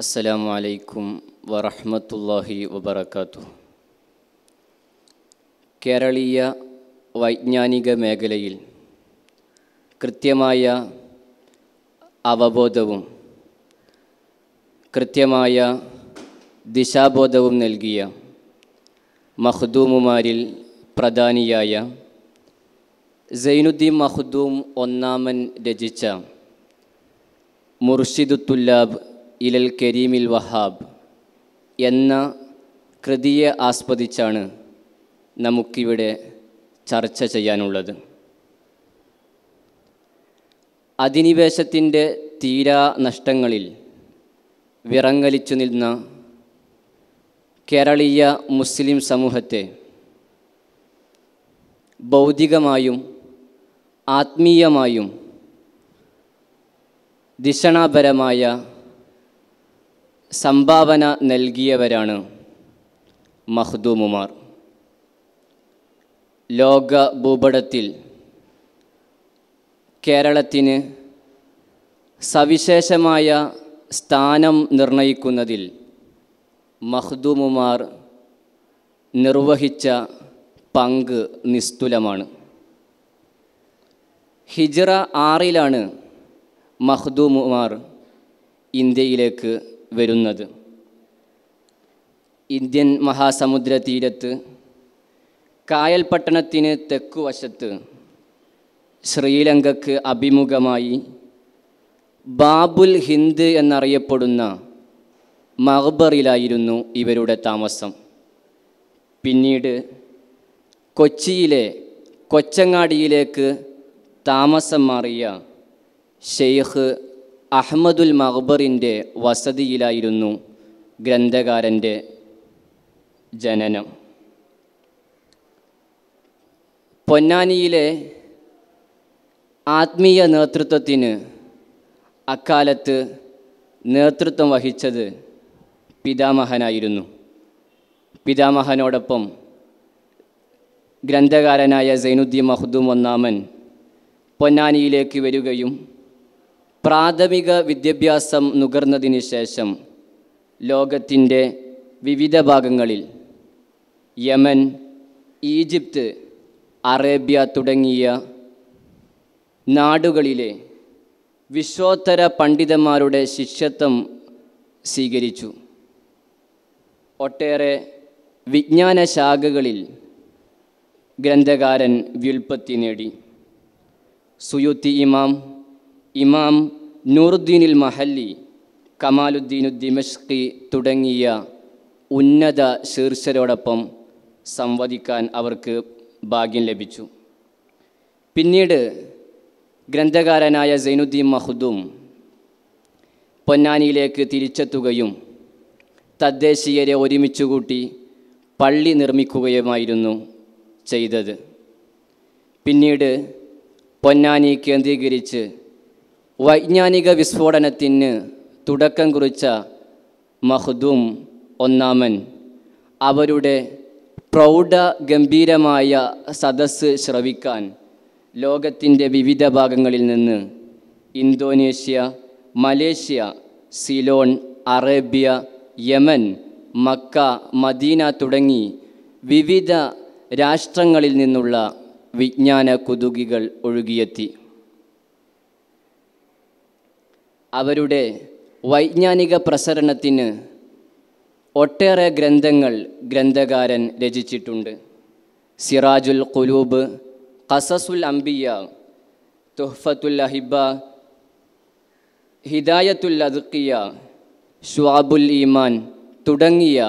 അസ്സലാമു അലൈക്കും വറഹമത്തല്ലാഹി വബർക്കാത്തു കേരളീയ വൈജ്ഞാനിക മേഖലയിൽ കൃത്യമായ അവബോധവും കൃത്യമായ ദിശാബോധവും നൽകിയ മഹ്ദൂമുമാരിൽ പ്രധാനിയായ സൈനുദ്ദീൻ മഹ്ദൂം ഒന്നാമൻ രചിച്ച മുർഷിദുത്തുല്ലാബ് ഇലൽ കരീമിൽ വഹാബ് എന്ന കൃതിയെ ആസ്പദിച്ചാണ് നമുക്കിവിടെ ചർച്ച ചെയ്യാനുള്ളത് അധിനിവേശത്തിൻ്റെ തീരാ നഷ്ടങ്ങളിൽ വിറങ്ങലിച്ചു നിന്ന കേരളീയ മുസ്ലിം സമൂഹത്തെ ഭൗതികമായും ആത്മീയമായും ദിഷണാപരമായ സംഭാവന നൽകിയവരാണ് മഹ്ദുമുമാർ ലോക ഭൂപടത്തിൽ കേരളത്തിന് സവിശേഷമായ സ്ഥാനം നിർണയിക്കുന്നതിൽ മഹ്ദുമുമാർ നിർവഹിച്ച പങ്ക് നിസ്തുലമാണ് ഹിജറ ആറിലാണ് മഹ്ദുമുമാർ ഇന്ത്യയിലേക്ക് വരുന്നത് ഇന്ത്യൻ മഹാസമുദ്ര തീരത്ത് കായൽ പട്ടണത്തിന് തെക്കുവശത്ത് ശ്രീലങ്കക്ക് അഭിമുഖമായി ബാബുൽ ഹിന്ദ് എന്നറിയപ്പെടുന്ന മഹബറിലായിരുന്നു ഇവരുടെ താമസം പിന്നീട് കൊച്ചിയിലെ കൊച്ചങ്ങാടിയിലേക്ക് താമസം മാറിയ ഷെയ്ഖ് അഹമ്മദുൽ മഹബറിൻ്റെ വസതിയിലായിരുന്നു ഗ്രന്ഥകാരൻ്റെ ജനനം പൊന്നാനിയിലെ ആത്മീയ നേതൃത്വത്തിന് അക്കാലത്ത് നേതൃത്വം വഹിച്ചത് പിതാമഹനായിരുന്നു പിതാമഹനോടൊപ്പം ഗ്രന്ഥകാരനായ സൈനുദ്ദീൻ മഹ്ദൂം ഒന്നാമൻ പൊന്നാനിയിലേക്ക് വരികയും പ്രാഥമിക വിദ്യാഭ്യാസം നുകർന്നതിന് ശേഷം ലോകത്തിൻ്റെ വിവിധ ഭാഗങ്ങളിൽ യമൻ ഈജിപ്ത് അറേബ്യ തുടങ്ങിയ നാടുകളിലെ വിശ്വോത്തര പണ്ഡിതന്മാരുടെ ശിഷ്യത്വം സ്വീകരിച്ചു ഒട്ടേറെ വിജ്ഞാന ശാഖകളിൽ ഗ്രന്ഥകാരൻ വ്യുൽപ്പത്തി നേടി സുയുത്തി ഇമാം ഇമാം നൂറുദ്ദീനിൽ മഹല്ലി കമാലുദ്ദീനു ദിമഷ്കി തുടങ്ങിയ ഉന്നത ശീർഷരോടൊപ്പം സംവദിക്കാൻ അവർക്ക് ഭാഗ്യം ലഭിച്ചു പിന്നീട് ഗ്രന്ഥകാരനായ സൈനുദ്ദീൻ മഹുദും പൊന്നാനിയിലേക്ക് തിരിച്ചെത്തുകയും തദ്ദേശീയരെ ഒരുമിച്ചുകൂട്ടി പള്ളി നിർമ്മിക്കുകയുമായിരുന്നു ചെയ്തത് പിന്നീട് പൊന്നാനി കേന്ദ്രീകരിച്ച് വൈജ്ഞാനിക വിസ്ഫോടനത്തിന് തുടക്കം കുറിച്ച മഹ്ദൂം ഒന്നാമൻ അവരുടെ പ്രൗഢ ഗംഭീരമായ സദസ്സ് ശ്രവിക്കാൻ ലോകത്തിൻ്റെ വിവിധ ഭാഗങ്ങളിൽ നിന്ന് Indonesia Malaysia Ceylon Arabia Yemen Mecca Medina തുടങ്ങി വിവിധ രാഷ്ട്രങ്ങളിൽ നിന്നുള്ള വിജ്ഞാന കുതുകികൾ ഒഴുകിയെത്തി അവരുടെ വൈജ്ഞാനിക പ്രസരണത്തിന് ഒട്ടേറെ ഗ്രന്ഥങ്ങൾ ഗ്രന്ഥകാരൻ രചിച്ചിട്ടുണ്ട് സിറാജുൽ കുലൂബ് ഖസസുൽ അംബിയ തുഹഫത്തുൽ അഹിബ ഹിദായത്തുൽ അദുക്കിയ ഷുവാബുൽ ഈമാൻ തുടങ്ങിയ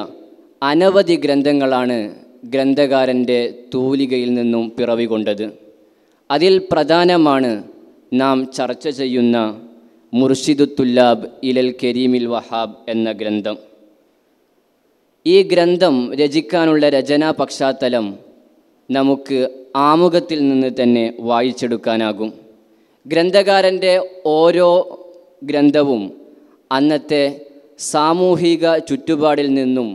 അനവധി ഗ്രന്ഥങ്ങളാണ് ഗ്രന്ഥകാരൻ്റെ തൂലികയിൽ നിന്നും പിറവികൊണ്ടത് അതിൽ പ്രധാനമാണ് നാം ചർച്ച ചെയ്യുന്ന മുർഷിദു തുല്ലാബ് ഇലൽ കരീമിൽ വഹാബ് എന്ന ഗ്രന്ഥം ഈ ഗ്രന്ഥം രചിക്കാനുള്ള രചനാ പശ്ചാത്തലം നമുക്ക് ആമുഖത്തിൽ നിന്ന് തന്നെ വായിച്ചെടുക്കാനാകും ഗ്രന്ഥകാരൻ്റെ ഓരോ ഗ്രന്ഥവും അന്നത്തെ സാമൂഹിക ചുറ്റുപാടിൽ നിന്നും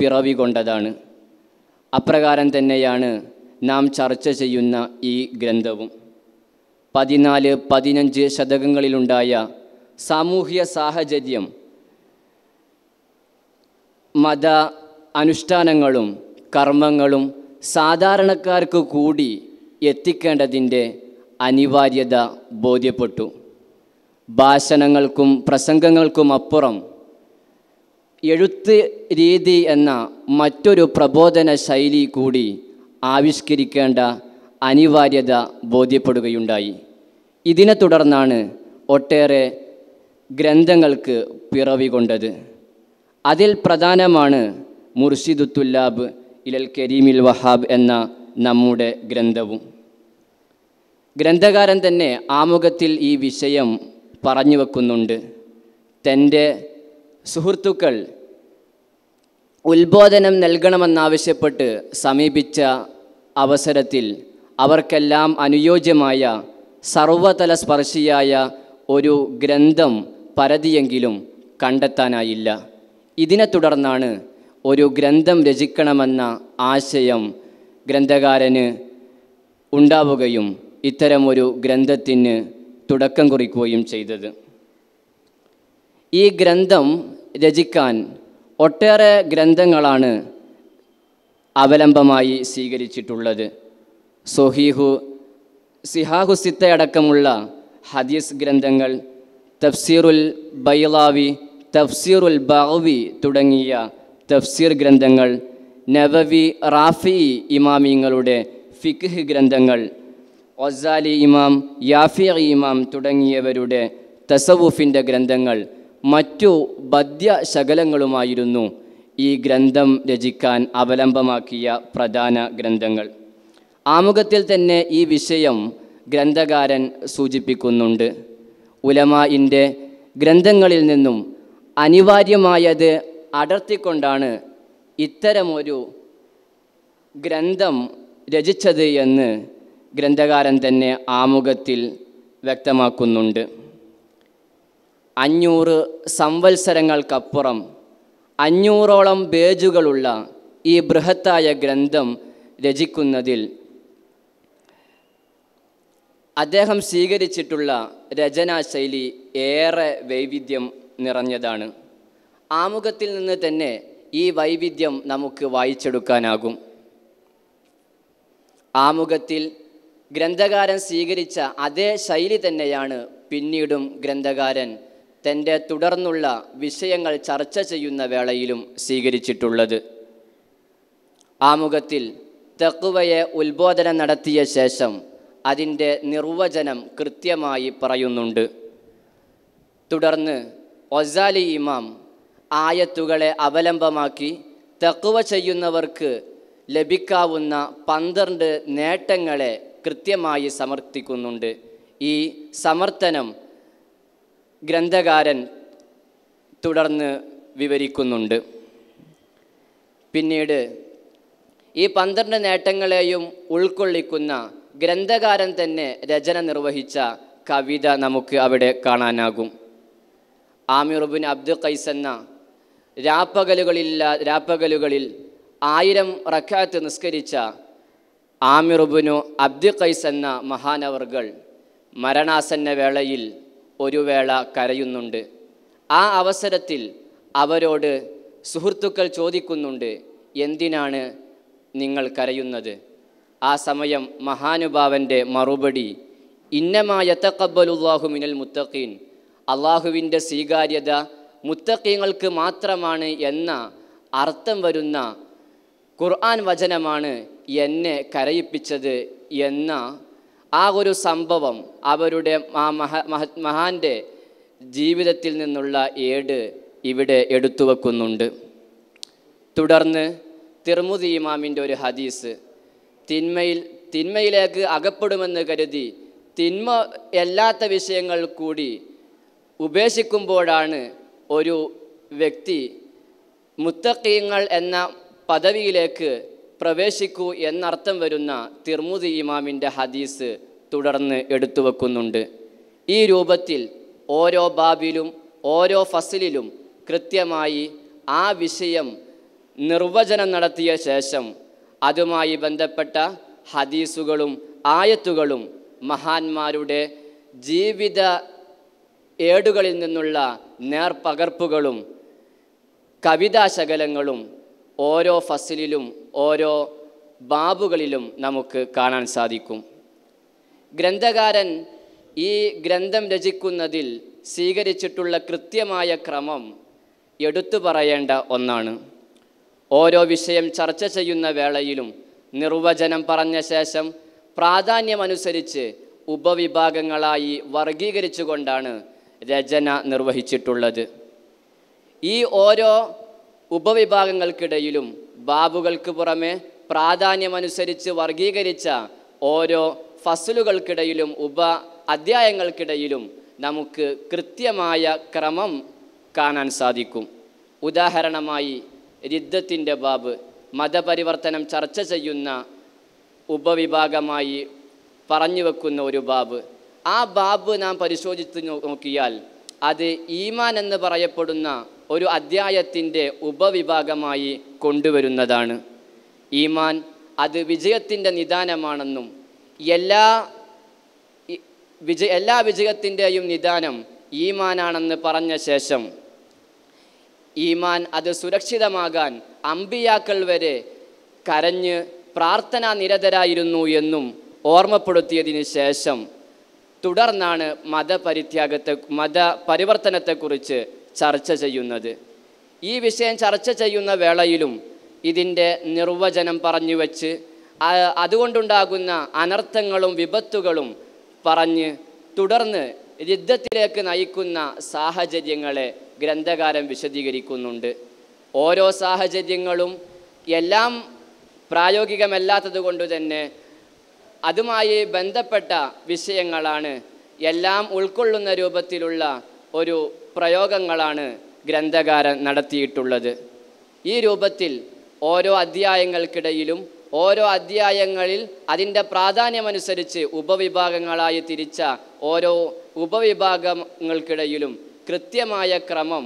പിറവികൊണ്ടതാണ് അപ്രകാരം തന്നെയാണ് നാം ചർച്ച ചെയ്യുന്ന ഈ ഗ്രന്ഥവും പതിനാല് പതിനഞ്ച് ശതകങ്ങളിലുണ്ടായ സാമൂഹ്യ സാഹചര്യം മത അനുഷ്ഠാനങ്ങളും കർമ്മങ്ങളും സാധാരണക്കാർക്ക് കൂടി എത്തിക്കേണ്ടതിൻ്റെ അനിവാര്യത ബോധ്യപ്പെട്ടു ഭാഷണങ്ങൾക്കും പ്രസംഗങ്ങൾക്കും അപ്പുറം എഴുത്ത് രീതി എന്ന മറ്റൊരു പ്രബോധന ശൈലി കൂടി ആവിഷ്കരിക്കേണ്ട അനിവാര്യത ബോധ്യപ്പെടുകയുണ്ടായി ഇതിനെ തുടർന്നാണ് ഒട്ടേറെ ഗ്രന്ഥങ്ങൾക്ക് പിറവി കൊണ്ടത് അതിൽ പ്രധാനമാണ് മുർഷിദുത്തുല്ലാബ് ഇലൽ കരീമിൽ വഹാബ് എന്ന നമ്മുടെ ഗ്രന്ഥവും ഗ്രന്ഥകാരൻ തന്നെ ആമുഖത്തിൽ ഈ വിഷയം പറഞ്ഞു വെക്കുന്നുണ്ട് തൻ്റെ സുഹൃത്തുക്കൾ ഉത്ബോധനം നൽകണമെന്നാവശ്യപ്പെട്ട് സമീപിച്ച അവസരത്തിൽ അവർക്കെല്ലാം അനുയോജ്യമായ സ്പർശിയായ ഒരു ഗ്രന്ഥം പരതിയെങ്കിലും കണ്ടെത്താനായില്ല ഇതിനെ തുടർന്നാണ് ഒരു ഗ്രന്ഥം രചിക്കണമെന്ന ആശയം ഗ്രന്ഥകാരന് ഉണ്ടാവുകയും ഇത്തരമൊരു ഗ്രന്ഥത്തിന് തുടക്കം കുറിക്കുകയും ചെയ്തത് ഈ ഗ്രന്ഥം രചിക്കാൻ ഒട്ടേറെ ഗ്രന്ഥങ്ങളാണ് അവലംബമായി സ്വീകരിച്ചിട്ടുള്ളത് സൊഹീഹു സിഹാഹുസിത്തയടക്കമുള്ള ഹദീസ് ഗ്രന്ഥങ്ങൾ തഫ്സീറുൽ ബൈലാവി തഫ്സീറുൽ ബഹവി തുടങ്ങിയ തഫ്സീർ ഗ്രന്ഥങ്ങൾ നവവി റാഫി ഇമാമിങ്ങളുടെ ഫിഖ് ഗ്രന്ഥങ്ങൾ ഒസാലി ഇമാം യാഫി ഇമാം തുടങ്ങിയവരുടെ തസവൂഫിൻ്റെ ഗ്രന്ഥങ്ങൾ മറ്റു ബദ്യ ശകലങ്ങളുമായിരുന്നു ഈ ഗ്രന്ഥം രചിക്കാൻ അവലംബമാക്കിയ പ്രധാന ഗ്രന്ഥങ്ങൾ ആമുഖത്തിൽ തന്നെ ഈ വിഷയം ഗ്രന്ഥകാരൻ സൂചിപ്പിക്കുന്നുണ്ട് ഉലമാൻ്റെ ഗ്രന്ഥങ്ങളിൽ നിന്നും അനിവാര്യമായത് അടർത്തിക്കൊണ്ടാണ് ഇത്തരമൊരു ഗ്രന്ഥം രചിച്ചത് എന്ന് ഗ്രന്ഥകാരൻ തന്നെ ആമുഖത്തിൽ വ്യക്തമാക്കുന്നുണ്ട് അഞ്ഞൂറ് സംവത്സരങ്ങൾക്കപ്പുറം അഞ്ഞൂറോളം പേജുകളുള്ള ഈ ബൃഹത്തായ ഗ്രന്ഥം രചിക്കുന്നതിൽ അദ്ദേഹം സ്വീകരിച്ചിട്ടുള്ള രചനാശൈലി ഏറെ വൈവിധ്യം നിറഞ്ഞതാണ് ആമുഖത്തിൽ നിന്ന് തന്നെ ഈ വൈവിധ്യം നമുക്ക് വായിച്ചെടുക്കാനാകും ആമുഖത്തിൽ ഗ്രന്ഥകാരൻ സ്വീകരിച്ച അതേ ശൈലി തന്നെയാണ് പിന്നീടും ഗ്രന്ഥകാരൻ തൻ്റെ തുടർന്നുള്ള വിഷയങ്ങൾ ചർച്ച ചെയ്യുന്ന വേളയിലും സ്വീകരിച്ചിട്ടുള്ളത് ആമുഖത്തിൽ തെക്കുവയെ ഉത്ബോധനം നടത്തിയ ശേഷം അതിൻ്റെ നിർവചനം കൃത്യമായി പറയുന്നുണ്ട് തുടർന്ന് ഒസാലി ഇമാം ആയത്തുകളെ അവലംബമാക്കി തക്കുവ ചെയ്യുന്നവർക്ക് ലഭിക്കാവുന്ന പന്ത്രണ്ട് നേട്ടങ്ങളെ കൃത്യമായി സമർത്ഥിക്കുന്നുണ്ട് ഈ സമർത്ഥനം ഗ്രന്ഥകാരൻ തുടർന്ന് വിവരിക്കുന്നുണ്ട് പിന്നീട് ഈ പന്ത്രണ്ട് നേട്ടങ്ങളെയും ഉൾക്കൊള്ളിക്കുന്ന ഗ്രന്ഥകാരൻ തന്നെ രചന നിർവഹിച്ച കവിത നമുക്ക് അവിടെ കാണാനാകും ആമിറുബിൻ അബ്ദുൽ ഖൈസ് എന്ന രാപ്പകലുകളില്ല രാപ്പകലുകളിൽ ആയിരം റക്കാത്ത് നിസ്കരിച്ച ആമിറുബിനു അബ്ദുൽ ഖൈസ് എന്ന മഹാനവർകൾ മരണാസന്ന വേളയിൽ ഒരു വേള കരയുന്നുണ്ട് ആ അവസരത്തിൽ അവരോട് സുഹൃത്തുക്കൾ ചോദിക്കുന്നുണ്ട് എന്തിനാണ് നിങ്ങൾ കരയുന്നത് ആ സമയം മഹാനുഭാവൻ്റെ മറുപടി ഇന്നമായത്തക്കബലുല്ലാഹു മിനൽ മുത്തഖീൻ അള്ളാഹുവിൻ്റെ സ്വീകാര്യത മുത്തഖീങ്ങൾക്ക് മാത്രമാണ് എന്ന അർത്ഥം വരുന്ന ഖുർആൻ വചനമാണ് എന്നെ കരയിപ്പിച്ചത് എന്ന ആ ഒരു സംഭവം അവരുടെ ആ മഹ മഹാൻ്റെ ജീവിതത്തിൽ നിന്നുള്ള ഏട് ഇവിടെ എടുത്തു വെക്കുന്നുണ്ട് തുടർന്ന് തിർമുദി ഇമാമിൻ്റെ ഒരു ഹദീസ് തിന്മയിൽ തിന്മയിലേക്ക് അകപ്പെടുമെന്ന് കരുതി തിന്മ അല്ലാത്ത വിഷയങ്ങൾ കൂടി ഉപേക്ഷിക്കുമ്പോഴാണ് ഒരു വ്യക്തി മുത്തക്കീങ്ങൾ എന്ന പദവിയിലേക്ക് പ്രവേശിക്കൂ എന്നർത്ഥം വരുന്ന തിർമുദി ഇമാമിൻ്റെ ഹദീസ് തുടർന്ന് എടുത്തു വെക്കുന്നുണ്ട് ഈ രൂപത്തിൽ ഓരോ ബാബിലും ഓരോ ഫസിലിലും കൃത്യമായി ആ വിഷയം നിർവചനം നടത്തിയ ശേഷം അതുമായി ബന്ധപ്പെട്ട ഹദീസുകളും ആയത്തുകളും മഹാന്മാരുടെ ജീവിത ഏടുകളിൽ നിന്നുള്ള നേർപകർപ്പുകളും കവിതാശകലങ്ങളും ഓരോ ഫസിലിലും ഓരോ ബാബുകളിലും നമുക്ക് കാണാൻ സാധിക്കും ഗ്രന്ഥകാരൻ ഈ ഗ്രന്ഥം രചിക്കുന്നതിൽ സ്വീകരിച്ചിട്ടുള്ള കൃത്യമായ ക്രമം എടുത്തു പറയേണ്ട ഒന്നാണ് ഓരോ വിഷയം ചർച്ച ചെയ്യുന്ന വേളയിലും നിർവചനം പറഞ്ഞ ശേഷം പ്രാധാന്യമനുസരിച്ച് ഉപവിഭാഗങ്ങളായി വർഗീകരിച്ചുകൊണ്ടാണ് രചന നിർവഹിച്ചിട്ടുള്ളത് ഈ ഓരോ ഉപവിഭാഗങ്ങൾക്കിടയിലും ബാബുകൾക്ക് പുറമെ പ്രാധാന്യമനുസരിച്ച് വർഗീകരിച്ച ഓരോ ഫസലുകൾക്കിടയിലും ഉപ അധ്യായങ്ങൾക്കിടയിലും നമുക്ക് കൃത്യമായ ക്രമം കാണാൻ സാധിക്കും ഉദാഹരണമായി രിദ്ധത്തിൻ്റെ ബാബ് മതപരിവർത്തനം ചർച്ച ചെയ്യുന്ന ഉപവിഭാഗമായി പറഞ്ഞു വെക്കുന്ന ഒരു ബാബ് ആ ബാബ് നാം പരിശോധിച്ച് നോക്കിയാൽ അത് ഈമാൻ എന്ന് പറയപ്പെടുന്ന ഒരു അധ്യായത്തിൻ്റെ ഉപവിഭാഗമായി കൊണ്ടുവരുന്നതാണ് ഈമാൻ അത് വിജയത്തിൻ്റെ നിദാനമാണെന്നും എല്ലാ വിജയ എല്ലാ വിജയത്തിൻ്റെയും നിദാനം ഈമാനാണെന്ന് പറഞ്ഞ ശേഷം ഈമാൻ അത് സുരക്ഷിതമാകാൻ അമ്പിയാക്കൾ വരെ കരഞ്ഞ് പ്രാർത്ഥനാ നിരതരായിരുന്നു എന്നും ഓർമ്മപ്പെടുത്തിയതിന് ശേഷം തുടർന്നാണ് മതപരിത്യാഗത്തെ മതപരിവർത്തനത്തെക്കുറിച്ച് ചർച്ച ചെയ്യുന്നത് ഈ വിഷയം ചർച്ച ചെയ്യുന്ന വേളയിലും ഇതിൻ്റെ നിർവചനം പറഞ്ഞു വച്ച് അതുകൊണ്ടുണ്ടാകുന്ന അനർത്ഥങ്ങളും വിപത്തുകളും പറഞ്ഞ് തുടർന്ന് യുദ്ധത്തിലേക്ക് നയിക്കുന്ന സാഹചര്യങ്ങളെ ഗ്രന്ഥകാരൻ വിശദീകരിക്കുന്നുണ്ട് ഓരോ സാഹചര്യങ്ങളും എല്ലാം പ്രായോഗികമല്ലാത്തത് കൊണ്ട് തന്നെ അതുമായി ബന്ധപ്പെട്ട വിഷയങ്ങളാണ് എല്ലാം ഉൾക്കൊള്ളുന്ന രൂപത്തിലുള്ള ഒരു പ്രയോഗങ്ങളാണ് ഗ്രന്ഥകാരൻ നടത്തിയിട്ടുള്ളത് ഈ രൂപത്തിൽ ഓരോ അധ്യായങ്ങൾക്കിടയിലും ഓരോ അധ്യായങ്ങളിൽ അതിൻ്റെ പ്രാധാന്യമനുസരിച്ച് ഉപവിഭാഗങ്ങളായി തിരിച്ച ഓരോ ഉപവിഭാഗങ്ങൾക്കിടയിലും കൃത്യമായ ക്രമം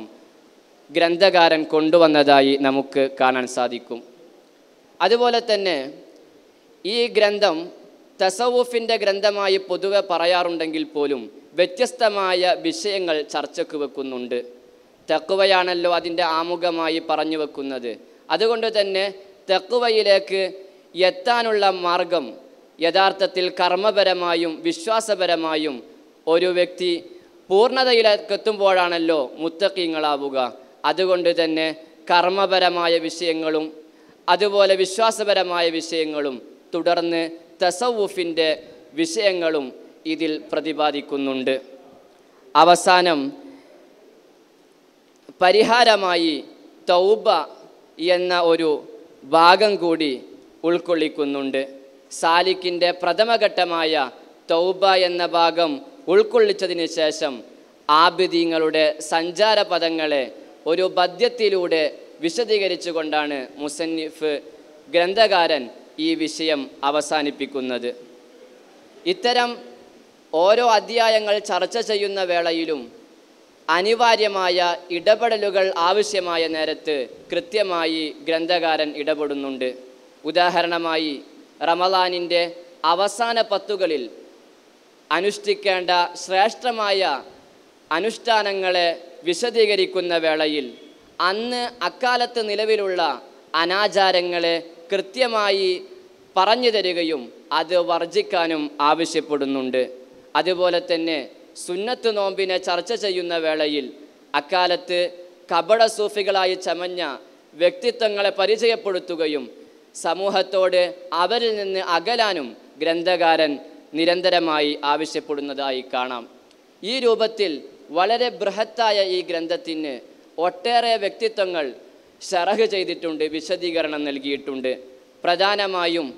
ഗ്രന്ഥകാരൻ കൊണ്ടുവന്നതായി നമുക്ക് കാണാൻ സാധിക്കും അതുപോലെ തന്നെ ഈ ഗ്രന്ഥം തസവൂഫിൻ്റെ ഗ്രന്ഥമായി പൊതുവെ പറയാറുണ്ടെങ്കിൽ പോലും വ്യത്യസ്തമായ വിഷയങ്ങൾ ചർച്ചയ്ക്ക് വെക്കുന്നുണ്ട് തെക്കുവയാണല്ലോ അതിൻ്റെ ആമുഖമായി പറഞ്ഞു വെക്കുന്നത് അതുകൊണ്ട് തന്നെ തെക്കുവയിലേക്ക് എത്താനുള്ള മാർഗം യഥാർത്ഥത്തിൽ കർമ്മപരമായും വിശ്വാസപരമായും ഒരു വ്യക്തി പൂർണ്ണതയിലേക്കെത്തുമ്പോഴാണല്ലോ എത്തുമ്പോഴാണല്ലോ മുത്തക്കീങ്ങളാവുക അതുകൊണ്ട് തന്നെ കർമ്മപരമായ വിഷയങ്ങളും അതുപോലെ വിശ്വാസപരമായ വിഷയങ്ങളും തുടർന്ന് തസവൂഫിൻ്റെ വിഷയങ്ങളും ഇതിൽ പ്രതിപാദിക്കുന്നുണ്ട് അവസാനം പരിഹാരമായി തൗബ എന്ന ഒരു ഭാഗം കൂടി ഉൾക്കൊള്ളിക്കുന്നുണ്ട് സാലിക്കിൻ്റെ പ്രഥമഘട്ടമായ തൗബ എന്ന ഭാഗം ഉൾക്കൊള്ളിച്ചതിന് ശേഷം ആബിദീങ്ങളുടെ പദങ്ങളെ ഒരു പദ്യത്തിലൂടെ വിശദീകരിച്ചുകൊണ്ടാണ് മുസന്നിഫ് ഗ്രന്ഥകാരൻ ഈ വിഷയം അവസാനിപ്പിക്കുന്നത് ഇത്തരം ഓരോ അധ്യായങ്ങൾ ചർച്ച ചെയ്യുന്ന വേളയിലും അനിവാര്യമായ ഇടപെടലുകൾ ആവശ്യമായ നേരത്ത് കൃത്യമായി ഗ്രന്ഥകാരൻ ഇടപെടുന്നുണ്ട് ഉദാഹരണമായി റമദാനിൻ്റെ അവസാന പത്തുകളിൽ അനുഷ്ഠിക്കേണ്ട ശ്രേഷ്ഠമായ അനുഷ്ഠാനങ്ങളെ വിശദീകരിക്കുന്ന വേളയിൽ അന്ന് അക്കാലത്ത് നിലവിലുള്ള അനാചാരങ്ങളെ കൃത്യമായി പറഞ്ഞു തരികയും അത് വർജിക്കാനും ആവശ്യപ്പെടുന്നുണ്ട് അതുപോലെ തന്നെ സുന്നത്ത് നോമ്പിനെ ചർച്ച ചെയ്യുന്ന വേളയിൽ അക്കാലത്ത് കപട സൂഫികളായി ചമഞ്ഞ വ്യക്തിത്വങ്ങളെ പരിചയപ്പെടുത്തുകയും സമൂഹത്തോട് അവരിൽ നിന്ന് അകലാനും ഗ്രന്ഥകാരൻ നിരന്തരമായി ആവശ്യപ്പെടുന്നതായി കാണാം ഈ രൂപത്തിൽ വളരെ ബൃഹത്തായ ഈ ഗ്രന്ഥത്തിന് ഒട്ടേറെ വ്യക്തിത്വങ്ങൾ ശറഹ് ചെയ്തിട്ടുണ്ട് വിശദീകരണം നൽകിയിട്ടുണ്ട് പ്രധാനമായും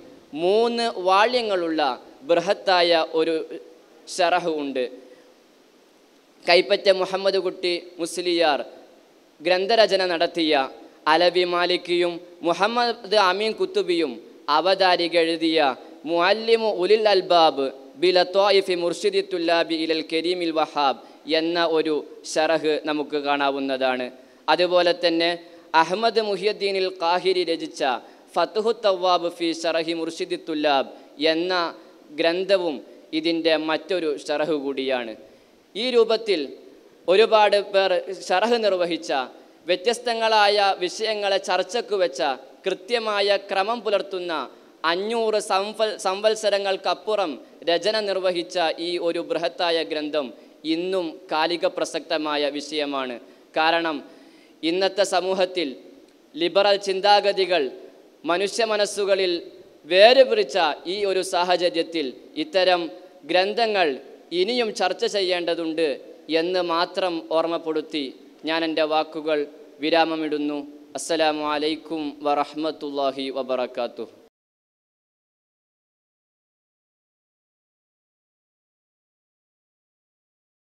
മൂന്ന് വാള്യങ്ങളുള്ള ബൃഹത്തായ ഒരു ഷറഹ് ഉണ്ട് കൈപ്പറ്റ മുഹമ്മദ് കുട്ടി മുസ്ലിയാർ ഗ്രന്ഥരചന നടത്തിയ അലവി മാലിക്കിയും മുഹമ്മദ് അമീൻ കുത്തുബിയും അവതാരിക എഴുതിയ മുഅല്ലിമു ഉലിൽ അൽബാബ് ബിലത്തോയിഫി മുർഷിദി തുല്ലാബി ഇലൽ കരീമിൽ വഹാബ് എന്ന ഒരു ഷറഹ് നമുക്ക് കാണാവുന്നതാണ് അതുപോലെ തന്നെ അഹമ്മദ് മുഹിയുദ്ദീനിൽ കാഹിരി രചിച്ച ഫത്തുഹു തവ്വാബ് ഫി ഷറഹി മുർഷിദി തുല്ലാബ് എന്ന ഗ്രന്ഥവും ഇതിൻ്റെ മറ്റൊരു ഷറഹ് കൂടിയാണ് ഈ രൂപത്തിൽ ഒരുപാട് പേർ ഷറഹ് നിർവഹിച്ച വ്യത്യസ്തങ്ങളായ വിഷയങ്ങളെ ചർച്ചയ്ക്ക് വെച്ച കൃത്യമായ ക്രമം പുലർത്തുന്ന അഞ്ഞൂറ് സംവൽ സംവത്സരങ്ങൾക്കപ്പുറം രചന നിർവഹിച്ച ഈ ഒരു ബൃഹത്തായ ഗ്രന്ഥം ഇന്നും കാലിക പ്രസക്തമായ വിഷയമാണ് കാരണം ഇന്നത്തെ സമൂഹത്തിൽ ലിബറൽ ചിന്താഗതികൾ മനുഷ്യ മനസ്സുകളിൽ വേരുപിടിച്ച ഈ ഒരു സാഹചര്യത്തിൽ ഇത്തരം ഗ്രന്ഥങ്ങൾ ഇനിയും ചർച്ച ചെയ്യേണ്ടതുണ്ട് എന്ന് മാത്രം ഓർമ്മപ്പെടുത്തി ഞാൻ എൻ്റെ വാക്കുകൾ വിരാമമിടുന്നു അലൈക്കും വറഹമത്തല്ലാഹി വബർക്കാത്തു